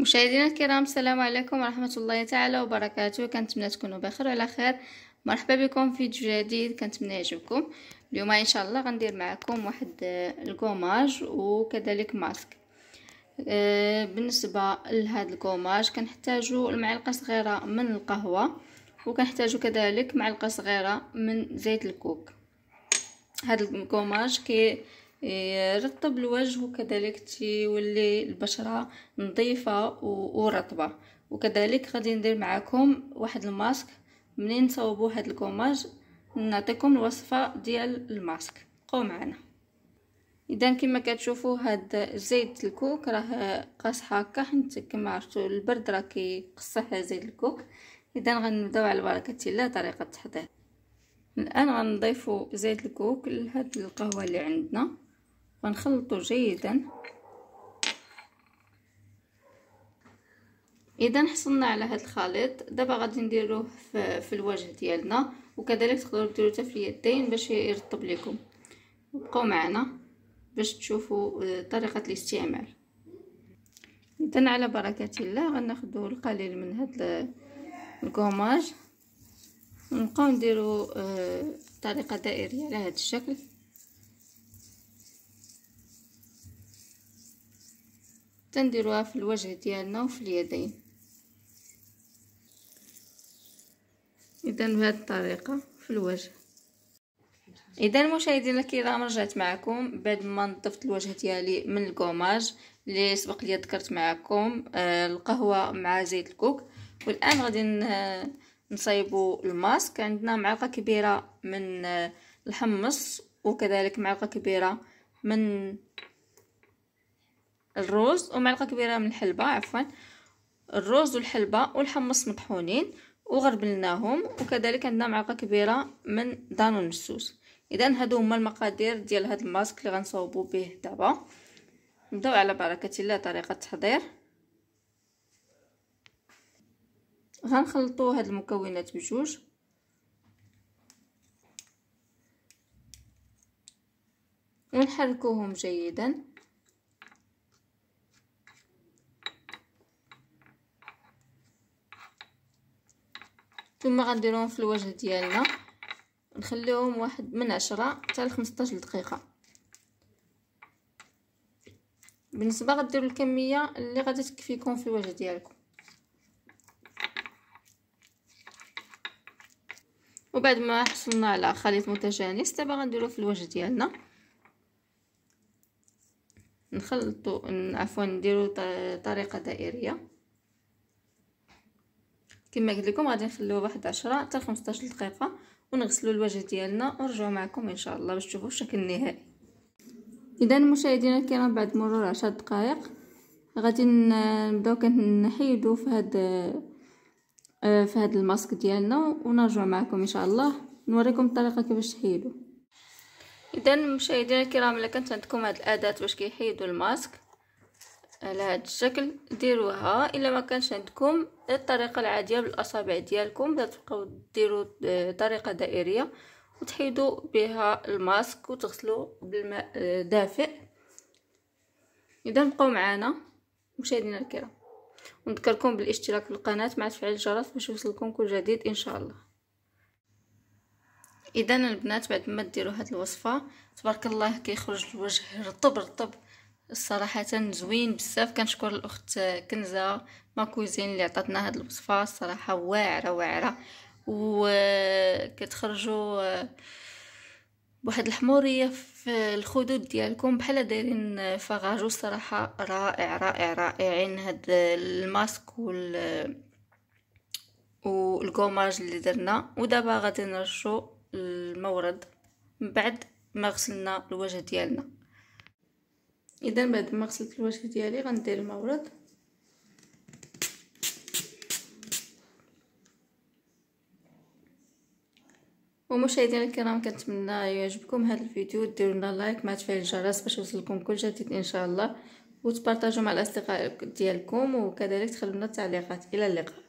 مشاهدينا الكرام السلام عليكم ورحمه الله تعالى وبركاته كنتمنى تكونوا بخير وعلى خير مرحبا بكم في فيديو جديد كنتمنى يعجبكم اليوم ان شاء الله غندير معكم واحد آه، الكوماج وكذلك ماسك آه، بالنسبه لهذا الكوماج كنحتاجو المعلقه صغيره من القهوه وكنحتاجو كذلك معلقه صغيره من زيت الكوك هذا الكوماج كي يرطب الوجه وكذلك تيولي البشره نظيفه ورطبه وكذلك غادي ندير معكم واحد الماسك منين نصاوبوا هاد الكوماج نعطيكم الوصفه ديال الماسك بقاو معنا اذا كما كتشوفوا هاد زيت الكوك راه قاص هكا حيت كما عرفتوا البرد راه كيقصح زيت الكوك اذا غنبداو على بركه الله طريقه التحضير الان غنضيفوا زيت الكوك لهاد القهوه اللي عندنا ونخلطه جيدا اذا حصلنا على هذا الخليط دابا غادي نديروه في, في الوجه ديالنا وكذلك تقدروا ديروه حتى في اليدين باش يرطب لكم بقاو معنا باش تشوفوا آه، طريقه الاستعمال اذا على بركه الله غناخذوا القليل من هذا الكوماج ونبقاو نديروا آه، طريقه دائريه على هذا الشكل تنديروها في الوجه ديالنا وفي اليدين اذا بهذه الطريقه في الوجه اذا مشاهدينا الكرام رجعت معكم بعد ما نظفت الوجه ديالي من الكوماج اللي سبق لي ذكرت معكم آه القهوه مع زيت الكوك والان غادي نصايبوا الماسك عندنا معلقه كبيره من آه، الحمص وكذلك معلقه كبيره من الروز ومعلقه كبيره من الحلبه عفوا الروز والحلبه والحمص مطحونين وغربلناهم وكذلك عندنا معلقه كبيره من دانون السوس اذا هادو هما المقادير ديال هاد الماسك اللي غنصاوبو به دابا نبداو على بركه الله طريقه التحضير غنخلطو هاد المكونات بجوج ونحركوهم جيدا ثم غنديرهم في الوجه ديالنا نخليهم واحد من عشرة حتى ل 15 دقيقه بالنسبه غديروا الكميه اللي غادي تكفيكم في الوجه ديالكم وبعد ما حصلنا على خليط متجانس دابا غنديرو في الوجه ديالنا نخلطو عفوا نديرو طريقه دائريه كما قلت لكم غادي نخليوه واحد 10 حتى 15 دقيقه ونغسلوا الوجه ديالنا ونرجعوا معكم ان شاء الله باش تشوفوا الشكل النهائي اذا مشاهدينا الكرام بعد مرور 10 دقائق غادي نبداو كنحيدوا في هاد في هاد الماسك ديالنا ونرجع معكم ان شاء الله نوريكم الطريقه كيفاش تحيدو اذا مشاهدينا الكرام الا كانت عندكم هاد الاداه باش كيحيدوا الماسك على هذا الشكل ديروها الا ما كانش عندكم الطريقه العاديه بالاصابع ديالكم تبقاو ديروا طريقه دائريه وتحيدوا بها الماسك وتغسلوا بالماء دافئ اذا بقاو معنا مشاهدينا الكرام ونذكركم بالاشتراك في القناه مع تفعيل الجرس باش يوصلكم كل جديد ان شاء الله اذا البنات بعد ما ديروا هاد الوصفه تبارك الله كيخرج الوجه رطب رطب الصراحة زوين بزاف كنشكر الاخت كنزه ما كوزين اللي عطاتنا هاد الوصفه الصراحه واعره واعره وكتخرجوا آه، بواحد الحموريه في الخدود ديالكم بحال دايرين آه، فغاجو الصراحه رائع رائع رائعين هاد الماسك وال آه، والكوماج اللي درنا ودابا غادي نرشو المورد من بعد ما غسلنا الوجه ديالنا اذا بعد ما غسلت الوجه ديالي غندير المورد ومشاهدينا الكرام كنتمنى يعجبكم هذا الفيديو ديروا لنا لايك مع تفعيل الجرس باش يوصلكم كل جديد ان شاء الله وتبارطاجوا مع الاصدقاء ديالكم وكذلك تخلوا لنا تعليقات الى اللقاء